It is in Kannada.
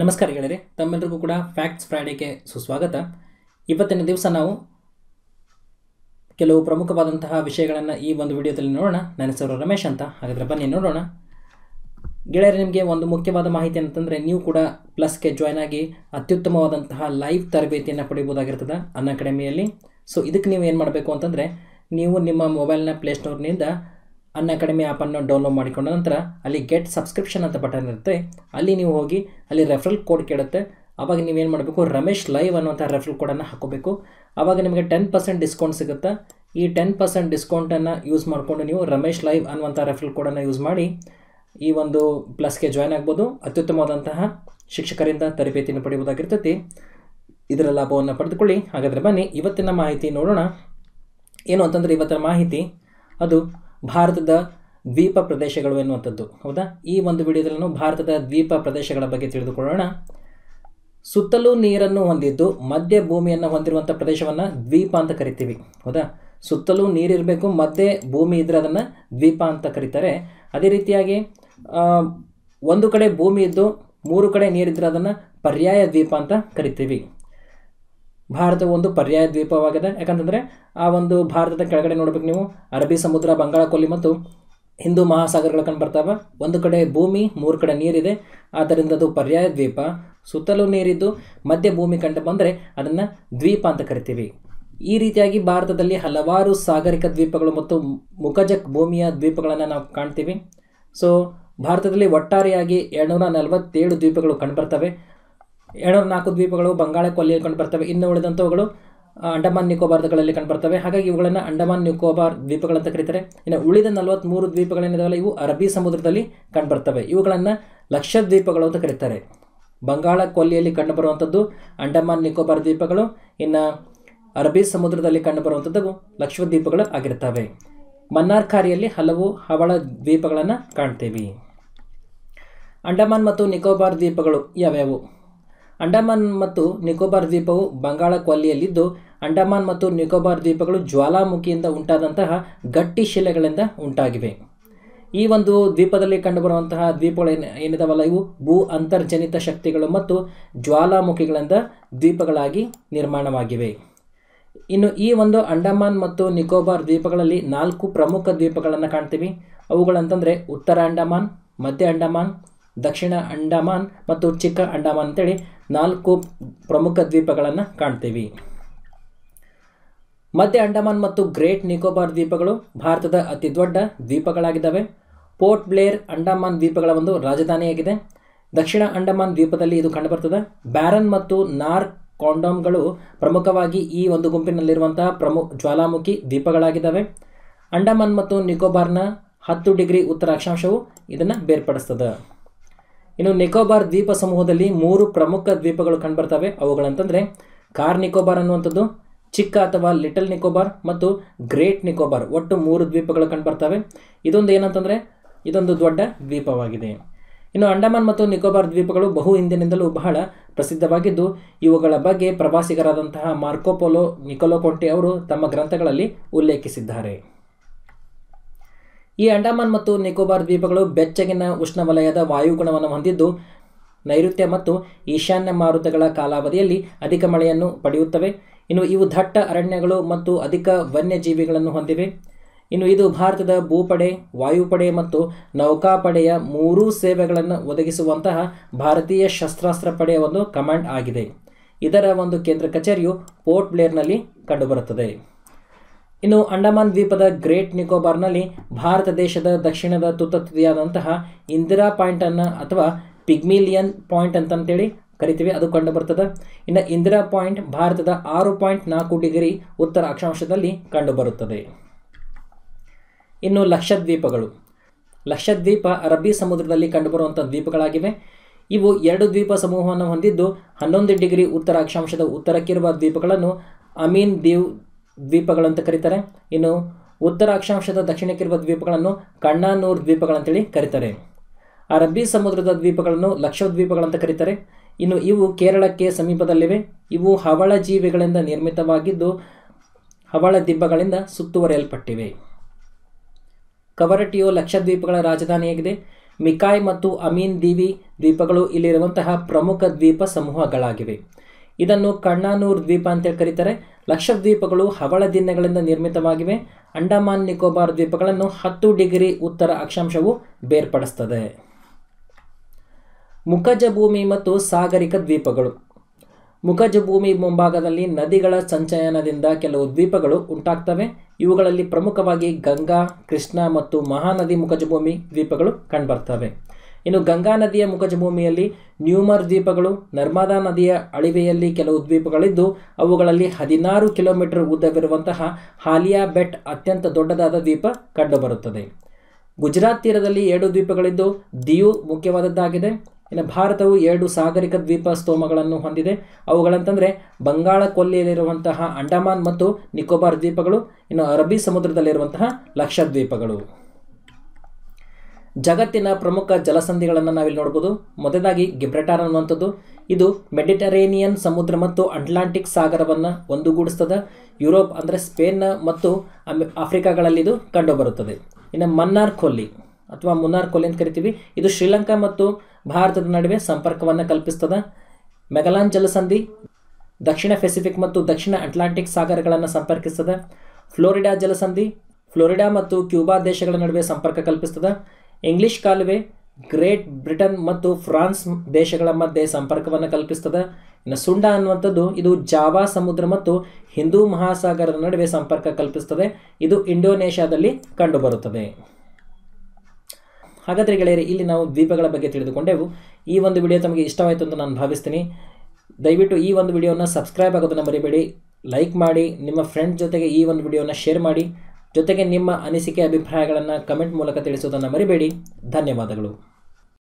ನಮಸ್ಕಾರ ಗೆಳೆಯರೆ ತಮ್ಮೆಲ್ಲರಿಗೂ ಕೂಡ ಫ್ಯಾಕ್ಟ್ಸ್ ಫ್ರೈಡೇಗೆ ಸುಸ್ವಾಗತ ಇವತ್ತಿನ ದಿವಸ ನಾವು ಕೆಲವು ಪ್ರಮುಖವಾದಂತಹ ವಿಷಯಗಳನ್ನು ಈ ಒಂದು ವಿಡಿಯೋದಲ್ಲಿ ನೋಡೋಣ ನನ್ನ ಹೆಸರು ರಮೇಶ್ ಅಂತ ಹಾಗಾದರೆ ಬನ್ನಿ ನೋಡೋಣ ಗೆಳೆಯರೆ ನಿಮಗೆ ಒಂದು ಮುಖ್ಯವಾದ ಮಾಹಿತಿ ಅಂತಂದರೆ ನೀವು ಕೂಡ ಪ್ಲಸ್ಗೆ ಜಾಯ್ನ್ ಆಗಿ ಅತ್ಯುತ್ತಮವಾದಂತಹ ಲೈವ್ ತರಬೇತಿಯನ್ನು ಪಡೆಯಬಹುದಾಗಿರ್ತದೆ ಅನ್ ಅಕಾಡೆಮಿಯಲ್ಲಿ ಸೊ ಇದಕ್ಕೆ ನೀವು ಏನು ಮಾಡಬೇಕು ಅಂತಂದರೆ ನೀವು ನಿಮ್ಮ ಮೊಬೈಲ್ನ ಪ್ಲೇಸ್ಟೋರ್ನಿಂದ ಅನ್ ಅಕಾಡೆಮಿ ಆ್ಯಪನ್ನು ಡೌನ್ಲೋಡ್ ಮಾಡಿಕೊಂಡ ನಂತರ ಅಲ್ಲಿ ಗೆಟ್ ಸಬ್ಸ್ಕ್ರಿಪ್ಷನ್ ಅಂತ ಬಟನ್ ಇರುತ್ತೆ ಅಲ್ಲಿ ನೀವು ಹೋಗಿ ಅಲ್ಲಿ ರೆಫರಲ್ ಕೋಡ್ ಕೇಳುತ್ತೆ ಆವಾಗ ನೀವೇನು ಮಾಡಬೇಕು ರಮೇಶ್ ಲೈವ್ ಅನ್ನುವಂಥ ರೆಫರಲ್ ಕೋಡನ್ನು ಹಾಕೋಬೇಕು ಆವಾಗ ನಿಮಗೆ ಟೆನ್ ಪರ್ಸೆಂಟ್ ಡಿಸ್ಕೌಂಟ್ ಸಿಗುತ್ತೆ ಈ ಟೆನ್ ಪರ್ಸೆಂಟ್ ಡಿಸ್ಕೌಂಟನ್ನು ಯೂಸ್ ಮಾಡಿಕೊಂಡು ನೀವು ರಮೇಶ್ ಲೈವ್ ಅನ್ನುವಂಥ ರೆಫರಲ್ ಕೋಡನ್ನು ಯೂಸ್ ಮಾಡಿ ಈ ಒಂದು ಪ್ಲಸ್ಗೆ ಜಾಯ್ನ್ ಆಗ್ಬೋದು ಅತ್ಯುತ್ತಮವಾದಂತಹ ಶಿಕ್ಷಕರಿಂದ ತರಬೇತಿಯನ್ನು ಪಡೆಯುವುದಾಗಿರ್ತೈತಿ ಇದರ ಲಾಭವನ್ನು ಪಡೆದುಕೊಳ್ಳಿ ಹಾಗಾದರೆ ಬನ್ನಿ ಇವತ್ತಿನ ಮಾಹಿತಿ ನೋಡೋಣ ಏನು ಅಂತಂದರೆ ಇವತ್ತಿನ ಮಾಹಿತಿ ಅದು ಭಾರತದ ದ್ವೀಪ ಪ್ರದೇಶಗಳು ಎನ್ನುವಂಥದ್ದು ಹೌದಾ ಈ ಒಂದು ವಿಡಿಯೋದಲ್ಲಿ ನಾವು ಭಾರತದ ದ್ವೀಪ ಪ್ರದೇಶಗಳ ಬಗ್ಗೆ ತಿಳಿದುಕೊಳ್ಳೋಣ ಸುತ್ತಲೂ ನೀರನ್ನು ಹೊಂದಿದ್ದು ಮಧ್ಯ ಭೂಮಿಯನ್ನು ಹೊಂದಿರುವಂಥ ಪ್ರದೇಶವನ್ನು ದ್ವೀಪ ಅಂತ ಕರಿತೀವಿ ಹೌದಾ ಸುತ್ತಲೂ ನೀರಿರಬೇಕು ಮಧ್ಯೆ ಭೂಮಿ ಇದ್ದರೆ ಅದನ್ನು ದ್ವೀಪ ಅಂತ ಕರೀತಾರೆ ಅದೇ ರೀತಿಯಾಗಿ ಒಂದು ಕಡೆ ಭೂಮಿ ಇದ್ದು ಮೂರು ಕಡೆ ನೀರಿದ್ದರೆ ಅದನ್ನು ಪರ್ಯಾಯ ದ್ವೀಪ ಅಂತ ಕರಿತೀವಿ ಭಾರತ ಒಂದು ಪರ್ಯಾಯ ದ್ವೀಪವಾಗಿದೆ ಯಾಕಂತಂದರೆ ಆ ಒಂದು ಭಾರತದ ಕೆಳಗಡೆ ನೋಡ್ಬೇಕು ನೀವು ಅರಬ್ಬಿ ಸಮುದ್ರ ಬಂಗಾಳ ಕೊಲ್ಲಿ ಮತ್ತು ಹಿಂದೂ ಮಹಾಸಾಗರಗಳು ಕಂಡು ಬರ್ತವೆ ಒಂದು ಕಡೆ ಭೂಮಿ ಮೂರು ಕಡೆ ನೀರಿದೆ ಆದ್ದರಿಂದ ಅದು ಪರ್ಯಾಯ ದ್ವೀಪ ಸುತ್ತಲೂ ನೀರಿದ್ದು ಮಧ್ಯ ಭೂಮಿ ಕಂಡು ಬಂದರೆ ಅದನ್ನು ದ್ವೀಪ ಅಂತ ಕರಿತೀವಿ ಈ ರೀತಿಯಾಗಿ ಭಾರತದಲ್ಲಿ ಹಲವಾರು ಸಾಗರಿಕ ದ್ವೀಪಗಳು ಮತ್ತು ಮುಖಜಕ್ ಭೂಮಿಯ ದ್ವೀಪಗಳನ್ನು ನಾವು ಕಾಣ್ತೀವಿ ಸೊ ಭಾರತದಲ್ಲಿ ಒಟ್ಟಾರೆಯಾಗಿ ನೂರ ನಲವತ್ತೇಳು ದ್ವೀಪಗಳು ಕಂಡುಬರ್ತವೆ ಎರಡು ನಾಲ್ಕು ದ್ವೀಪಗಳು ಬಂಗಾಳ ಕೊಲ್ಲಿಯಲ್ಲಿ ಕಂಡುಬರ್ತವೆ ಇನ್ನು ಉಳಿದಂಥವುಗಳು ಅಂಡಮಾನ್ ನಿಕೋಬಾರ್ಗಳಲ್ಲಿ ಕಂಡುಬರ್ತವೆ ಹಾಗಾಗಿ ಇವುಗಳನ್ನು ಅಂಡಮಾನ್ ನಿಕೋಬಾರ್ ದ್ವೀಪಗಳಂತ ಕರೀತಾರೆ ಇನ್ನು ಉಳಿದ ನಲವತ್ತ್ಮೂರು ದ್ವೀಪಗಳೇನಿದಾವಲ್ಲ ಇವು ಅರಬ್ಬಿ ಸಮುದ್ರದಲ್ಲಿ ಕಂಡುಬರ್ತವೆ ಇವುಗಳನ್ನು ಲಕ್ಷದ್ವೀಪಗಳು ಅಂತ ಕರೀತಾರೆ ಬಂಗಾಳ ಕೊಲ್ಲಿಯಲ್ಲಿ ಕಂಡುಬರುವಂಥದ್ದು ಅಂಡಮಾನ್ ನಿಕೋಬಾರ್ ದ್ವೀಪಗಳು ಇನ್ನು ಅರಬ್ಬಿ ಸಮುದ್ರದಲ್ಲಿ ಕಂಡುಬರುವಂಥದ್ದು ಲಕ್ಷದ್ವೀಪಗಳು ಆಗಿರ್ತವೆ ಮನ್ನಾರ್ಕಾರಿಯಲ್ಲಿ ಹಲವು ಹವಳ ದ್ವೀಪಗಳನ್ನು ಕಾಣ್ತೀವಿ ಅಂಡಮಾನ್ ಮತ್ತು ನಿಕೋಬಾರ್ ದ್ವೀಪಗಳು ಯಾವ್ಯಾವು ಅಂಡಮಾನ್ ಮತ್ತು ನಿಕೋಬಾರ್ ದ್ವೀಪವು ಬಂಗಾಳ ಕೊಲ್ಲಿಯಲ್ಲಿದ್ದು ಅಂಡಮಾನ್ ಮತ್ತು ನಿಕೋಬಾರ್ ದ್ವೀಪಗಳು ಜ್ವಾಲಾಮುಖಿಯಿಂದ ಉಂಟಾದಂತಹ ಗಟ್ಟಿ ಶಿಲೆಗಳಿಂದ ಉಂಟಾಗಿವೆ ಈ ಒಂದು ದ್ವೀಪದಲ್ಲಿ ಕಂಡುಬರುವಂತಹ ದ್ವೀಪಗಳು ಏನು ಏನಿದಾವಲ್ಲ ಇವು ಭೂ ಅಂತರ್ಜನಿತ ಶಕ್ತಿಗಳು ಮತ್ತು ಜ್ವಾಲಾಮುಖಿಗಳಿಂದ ದ್ವೀಪಗಳಾಗಿ ನಿರ್ಮಾಣವಾಗಿವೆ ಇನ್ನು ಈ ಒಂದು ಅಂಡಮಾನ್ ಮತ್ತು ನಿಕೋಬಾರ್ ದ್ವೀಪಗಳಲ್ಲಿ ನಾಲ್ಕು ಪ್ರಮುಖ ದ್ವೀಪಗಳನ್ನು ಕಾಣ್ತೀವಿ ಅವುಗಳಂತಂದರೆ ಉತ್ತರ ಅಂಡಮಾನ್ ಮಧ್ಯ ಅಂಡಮಾನ್ ದಕ್ಷಿಣ ಅಂಡಮಾನ್ ಮತ್ತು ಚಿಕ್ಕ ಅಂಡಮಾನ್ ಅಂತೇಳಿ ನಾಲ್ಕು ಪ್ರಮುಖ ದ್ವೀಪಗಳನ್ನು ಕಾಣ್ತೀವಿ ಮಧ್ಯ ಅಂಡಮಾನ್ ಮತ್ತು ಗ್ರೇಟ್ ನಿಕೋಬಾರ್ ದ್ವೀಪಗಳು ಭಾರತದ ಅತಿ ದೊಡ್ಡ ದ್ವೀಪಗಳಾಗಿದ್ದಾವೆ ಪೋರ್ಟ್ ಬ್ಲೇರ್ ಅಂಡಮಾನ್ ದ್ವೀಪಗಳ ಒಂದು ರಾಜಧಾನಿಯಾಗಿದೆ ದಕ್ಷಿಣ ಅಂಡಮಾನ್ ದ್ವೀಪದಲ್ಲಿ ಇದು ಕಂಡುಬರ್ತದೆ ಬ್ಯಾರನ್ ಮತ್ತು ನಾರ್ ಕಾಂಡೋಮ್ಗಳು ಪ್ರಮುಖವಾಗಿ ಈ ಒಂದು ಗುಂಪಿನಲ್ಲಿರುವಂತಹ ಪ್ರಮು ಜ್ವಾಲಾಮುಖಿ ದ್ವೀಪಗಳಾಗಿದ್ದಾವೆ ಅಂಡಮಾನ್ ಮತ್ತು ನಿಕೋಬಾರ್ನ ಹತ್ತು ಡಿಗ್ರಿ ಉತ್ತರ ಅಕ್ಷಾಂಶವು ಇದನ್ನು ಬೇರ್ಪಡಿಸ್ತದೆ ಇನ್ನು ನಿಕೋಬಾರ್ ದ್ವೀಪ ಸಮೂಹದಲ್ಲಿ ಮೂರು ಪ್ರಮುಖ ದ್ವೀಪಗಳು ಕಂಡುಬರ್ತವೆ ಅವುಗಳಂತಂದರೆ ಕಾರ್ ನಿಕೋಬಾರ್ ಅನ್ನುವಂಥದ್ದು ಚಿಕ್ಕ ಅಥವಾ ಲಿಟಲ್ ನಿಕೋಬಾರ್ ಮತ್ತು ಗ್ರೇಟ್ ನಿಕೋಬಾರ್ ಒಟ್ಟು ಮೂರು ದ್ವೀಪಗಳು ಕಂಡುಬರ್ತವೆ ಇದೊಂದು ಏನಂತಂದರೆ ಇದೊಂದು ದೊಡ್ಡ ದ್ವೀಪವಾಗಿದೆ ಇನ್ನು ಅಂಡಮಾನ್ ಮತ್ತು ನಿಕೋಬಾರ್ ದ್ವೀಪಗಳು ಬಹು ಹಿಂದಿನಿಂದಲೂ ಬಹಳ ಪ್ರಸಿದ್ಧವಾಗಿದ್ದು ಇವುಗಳ ಬಗ್ಗೆ ಪ್ರವಾಸಿಗರಾದಂತಹ ಮಾರ್ಕೋಪೋಲೋ ನಿಕೋಲೋ ಅವರು ತಮ್ಮ ಗ್ರಂಥಗಳಲ್ಲಿ ಉಲ್ಲೇಖಿಸಿದ್ದಾರೆ ಈ ಅಂಡಮಾನ್ ಮತ್ತು ನಿಕೋಬಾರ್ ದ್ವೀಪಗಳು ಬೆಚ್ಚಗಿನ ಉಷ್ಣವಲಯದ ವಾಯುಗುಣವನ್ನು ಹೊಂದಿದ್ದು ನೈಋತ್ಯ ಮತ್ತು ಈಶಾನ್ಯ ಮಾರುತಗಳ ಕಾಲಾವಧಿಯಲ್ಲಿ ಅಧಿಕ ಮಳೆಯನ್ನು ಪಡೆಯುತ್ತವೆ ಇನ್ನು ಇವು ದಟ್ಟ ಅರಣ್ಯಗಳು ಮತ್ತು ಅಧಿಕ ವನ್ಯಜೀವಿಗಳನ್ನು ಹೊಂದಿವೆ ಇನ್ನು ಇದು ಭಾರತದ ಭೂಪಡೆ ವಾಯುಪಡೆ ಮತ್ತು ನೌಕಾಪಡೆಯ ಮೂರೂ ಸೇವೆಗಳನ್ನು ಒದಗಿಸುವಂತಹ ಭಾರತೀಯ ಶಸ್ತ್ರಾಸ್ತ್ರ ಪಡೆಯ ಒಂದು ಕಮಾಂಡ್ ಆಗಿದೆ ಇದರ ಒಂದು ಕೇಂದ್ರ ಕಚೇರಿಯು ಪೋರ್ಟ್ ಬ್ಲೇರ್ನಲ್ಲಿ ಕಂಡುಬರುತ್ತದೆ ಇನ್ನು ಅಂಡಮಾನ್ ದ್ವೀಪದ ಗ್ರೇಟ್ ನಿಕೋಬಾರ್ನಲ್ಲಿ ಭಾರತ ದೇಶದ ದಕ್ಷಿಣದ ತುದಿಯಾದಂತಹ ಇಂದಿರಾ ಪಾಯಿಂಟ್ ಅನ್ನು ಅಥವಾ ಪಿಗ್ಮಿಲಿಯನ್ ಪಾಯಿಂಟ್ ಅಂತಂತೇಳಿ ಕರಿತೀವಿ ಅದು ಕಂಡು ಇನ್ನು ಇಂದಿರಾ ಪಾಯಿಂಟ್ ಭಾರತದ ಆರು ಪಾಯಿಂಟ್ ನಾಲ್ಕು ಡಿಗ್ರಿ ಉತ್ತರ ಅಕ್ಷಾಂಶದಲ್ಲಿ ಕಂಡುಬರುತ್ತದೆ ಇನ್ನು ಲಕ್ಷದ್ವೀಪಗಳು ಲಕ್ಷದ್ವೀಪ ಅರಬ್ಬಿ ಸಮುದ್ರದಲ್ಲಿ ಕಂಡುಬರುವಂಥ ದ್ವೀಪಗಳಾಗಿವೆ ಇವು ಎರಡು ದ್ವೀಪ ಸಮೂಹವನ್ನು ಹೊಂದಿದ್ದು ಹನ್ನೊಂದು ಡಿಗ್ರಿ ಉತ್ತರ ಅಕ್ಷಾಂಶದ ಉತ್ತರಕ್ಕಿರುವ ದ್ವೀಪಗಳನ್ನು ಅಮೀನ್ ದೀವ್ ದ್ವೀಪಗಳಂತ ಕರೀತಾರೆ ಇನ್ನು ಉತ್ತರ ಅಕ್ಷಾಂಶದ ದಕ್ಷಿಣಕ್ಕಿರುವ ದ್ವೀಪಗಳನ್ನು ಕಣ್ಣಾನೂರ್ ದ್ವೀಪಗಳಂತೇಳಿ ಕರೀತಾರೆ ಅರಬ್ಬಿ ಸಮುದ್ರದ ದ್ವೀಪಗಳನ್ನು ಲಕ್ಷದ್ವೀಪಗಳಂತ ಕರೀತಾರೆ ಇನ್ನು ಇವು ಕೇರಳಕ್ಕೆ ಸಮೀಪದಲ್ಲಿವೆ ಇವು ಹವಳ ಜೀವಿಗಳಿಂದ ನಿರ್ಮಿತವಾಗಿದ್ದು ಹವಳ ದಿಬ್ಬಗಳಿಂದ ಸುತ್ತುವರಿಯಲ್ಪಟ್ಟಿವೆ ಕವರಟಿಯು ಲಕ್ಷದ್ವೀಪಗಳ ರಾಜಧಾನಿಯಾಗಿದೆ ಮಿಕಾಯ್ ಮತ್ತು ಅಮೀನ್ ದೀವಿ ದ್ವೀಪಗಳು ಇಲ್ಲಿರುವಂತಹ ಪ್ರಮುಖ ದ್ವೀಪ ಸಮೂಹಗಳಾಗಿವೆ ಇದನ್ನು ಕಣ್ಣಾನೂರ್ ದ್ವೀಪ ಅಂತೇಳಿ ಕರೀತಾರೆ ಲಕ್ಷದ್ವೀಪಗಳು ಹವಳ ದಿನಗಳಿಂದ ನಿರ್ಮಿತವಾಗಿವೆ ಅಂಡಮಾನ್ ನಿಕೋಬಾರ್ ದ್ವೀಪಗಳನ್ನು ಹತ್ತು ಡಿಗ್ರಿ ಉತ್ತರ ಅಕ್ಷಾಂಶವು ಬೇರ್ಪಡಿಸ್ತದೆ ಮುಖಜ ಭೂಮಿ ಮತ್ತು ಸಾಗರಿಕ ದ್ವೀಪಗಳು ಮುಖಜ ಭೂಮಿ ಮುಂಭಾಗದಲ್ಲಿ ನದಿಗಳ ಸಂಚಯನದಿಂದ ಕೆಲವು ದ್ವೀಪಗಳು ಉಂಟಾಗ್ತವೆ ಇವುಗಳಲ್ಲಿ ಪ್ರಮುಖವಾಗಿ ಗಂಗಾ ಕೃಷ್ಣ ಮತ್ತು ಮಹಾನದಿ ಮುಖಜ ಭೂಮಿ ದ್ವೀಪಗಳು ಕಂಡುಬರ್ತವೆ ಇನ್ನು ಗಂಗಾ ನದಿಯ ಮುಖಜ ಭೂಮಿಯಲ್ಲಿ ನ್ಯೂಮರ್ ದ್ವೀಪಗಳು ನರ್ಮದಾ ನದಿಯ ಅಳಿವೆಯಲ್ಲಿ ಕೆಲವು ದ್ವೀಪಗಳಿದ್ದು ಅವುಗಳಲ್ಲಿ ಹದಿನಾರು ಕಿಲೋಮೀಟರ್ ಉದ್ದವಿರುವಂತಹ ಹಾಲಿಯಾ ಬೆಟ್ ಅತ್ಯಂತ ದೊಡ್ಡದಾದ ದ್ವೀಪ ಕಂಡುಬರುತ್ತದೆ ಗುಜರಾತ್ ತೀರದಲ್ಲಿ ಎರಡು ದ್ವೀಪಗಳಿದ್ದು ದಿಯು ಮುಖ್ಯವಾದದ್ದಾಗಿದೆ ಇನ್ನು ಭಾರತವು ಎರಡು ಸಾಗರಿಕ ದ್ವೀಪ ಸ್ತೋಮಗಳನ್ನು ಹೊಂದಿದೆ ಅವುಗಳಂತಂದರೆ ಬಂಗಾಳ ಕೊಲ್ಲಿಯಲ್ಲಿರುವಂತಹ ಅಂಡಮಾನ್ ಮತ್ತು ನಿಕೋಬಾರ್ ದ್ವೀಪಗಳು ಇನ್ನು ಅರಬ್ಬಿ ಸಮುದ್ರದಲ್ಲಿರುವಂತಹ ಲಕ್ಷದ್ವೀಪಗಳು ಜಗತ್ತಿನ ಪ್ರಮುಖ ಜಲಸಂಧಿಗಳನ್ನು ನಾವಿಲ್ಲಿ ನೋಡ್ಬೋದು ಮೊದಲಾಗಿ ಗಿಬ್ರಟಾರ್ ಅನ್ನುವಂಥದ್ದು ಇದು ಮೆಡಿಟರೇನಿಯನ್ ಸಮುದ್ರ ಮತ್ತು ಅಟ್ಲಾಂಟಿಕ್ ಸಾಗರವನ್ನು ಒಂದುಗೂಡಿಸ್ತದೆ ಯುರೋಪ್ ಅಂದರೆ ಸ್ಪೇನ್ ಮತ್ತು ಅಮೆ ಆಫ್ರಿಕಾಗಳಲ್ಲಿ ಇದು ಕಂಡುಬರುತ್ತದೆ ಇನ್ನು ಮನ್ನಾರ್ ಕೊಲ್ಲಿ ಅಥವಾ ಮುನ್ನಾರ್ ಕೊಲ್ಲಿ ಅಂತ ಕರಿತೀವಿ ಇದು ಶ್ರೀಲಂಕಾ ಮತ್ತು ಭಾರತದ ನಡುವೆ ಸಂಪರ್ಕವನ್ನು ಕಲ್ಪಿಸ್ತದೆ ಮೆಗಲಾನ್ ಜಲಸಂಧಿ ದಕ್ಷಿಣ ಪೆಸಿಫಿಕ್ ಮತ್ತು ದಕ್ಷಿಣ ಅಟ್ಲಾಂಟಿಕ್ ಸಾಗರಗಳನ್ನು ಸಂಪರ್ಕಿಸ್ತದೆ ಫ್ಲೋರಿಡಾ ಜಲಸಂಧಿ ಫ್ಲೋರಿಡಾ ಮತ್ತು ಕ್ಯೂಬಾ ದೇಶಗಳ ನಡುವೆ ಸಂಪರ್ಕ ಕಲ್ಪಿಸ್ತದೆ ಇಂಗ್ಲಿಷ್ ಕಾಲುವೆ ಗ್ರೇಟ್ ಬ್ರಿಟನ್ ಮತ್ತು ಫ್ರಾನ್ಸ್ ದೇಶಗಳ ಮಧ್ಯೆ ಸಂಪರ್ಕವನ್ನು ಕಲ್ಪಿಸ್ತದೆ ಇನ್ನು ಸುಂಡ ಅನ್ನುವಂಥದ್ದು ಇದು ಜಾವಾ ಸಮುದ್ರ ಮತ್ತು ಹಿಂದೂ ಮಹಾಸಾಗರದ ನಡುವೆ ಸಂಪರ್ಕ ಕಲ್ಪಿಸ್ತದೆ ಇದು ಇಂಡೋನೇಷ್ಯಾದಲ್ಲಿ ಕಂಡುಬರುತ್ತದೆ ಹಾಗಾದರೆ ಗೆಳೆಯರೆ ಇಲ್ಲಿ ನಾವು ದ್ವೀಪಗಳ ಬಗ್ಗೆ ತಿಳಿದುಕೊಂಡೆವು ಈ ಒಂದು ವಿಡಿಯೋ ತಮಗೆ ಇಷ್ಟವಾಯಿತು ಅಂತ ನಾನು ಭಾವಿಸ್ತೀನಿ ದಯವಿಟ್ಟು ಈ ಒಂದು ವಿಡಿಯೋನ ಸಬ್ಸ್ಕ್ರೈಬ್ ಆಗೋದನ್ನು ಮರಿಬೇಡಿ ಲೈಕ್ ಮಾಡಿ ನಿಮ್ಮ ಫ್ರೆಂಡ್ ಜೊತೆಗೆ ಈ ಒಂದು ವಿಡಿಯೋನ ಶೇರ್ ಮಾಡಿ ಜೊತೆಗೆ ನಿಮ್ಮ ಅನಿಸಿಕೆ ಅಭಿಪ್ರಾಯಗಳನ್ನು ಕಮೆಂಟ್ ಮೂಲಕ ತಿಳಿಸುವುದನ್ನು ಮರಿಬೇಡಿ ಧನ್ಯವಾದಗಳು